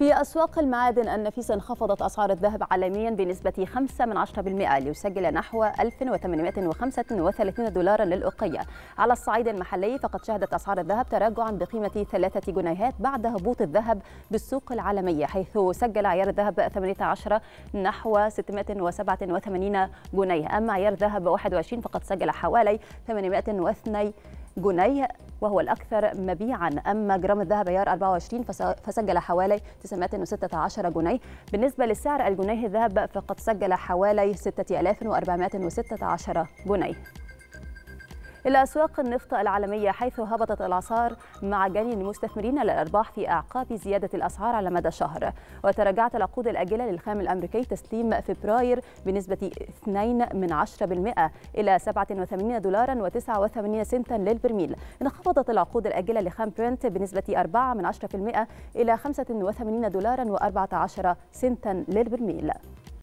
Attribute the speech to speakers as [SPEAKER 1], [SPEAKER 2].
[SPEAKER 1] في أسواق المعادن النفيسة انخفضت أسعار الذهب عالميا بنسبة 5 ليسجل نحو 1835 دولارا للأوقية على الصعيد المحلي فقد شهدت أسعار الذهب تراجعا بقيمة ثلاثة جنيهات بعد هبوط الذهب بالسوق العالمية حيث سجل عيار الذهب 18 نحو 687 جنيه أما عيار ذهب 21 فقد سجل حوالي 802 جنيه وهو الأكثر مبيعا أما جرام الذهب عيار 24 فسجل حوالي 916 جنيه بالنسبة لسعر الجنيه الذهب فقد سجل حوالي 6416 جنيه إلى أسواق النفط العالمية حيث هبطت الأسعار مع جني المستثمرين للأرباح في أعقاب زيادة الأسعار على مدى شهر وتراجعت العقود الأجلة للخام الأمريكي تسليم فبراير بنسبة 2 من 10% إلى 87 دولارا و89 سنتا للبرميل انخفضت العقود الأجلة لخام برنت بنسبة 4 من 10% إلى 85 دولارا و14 سنتا للبرميل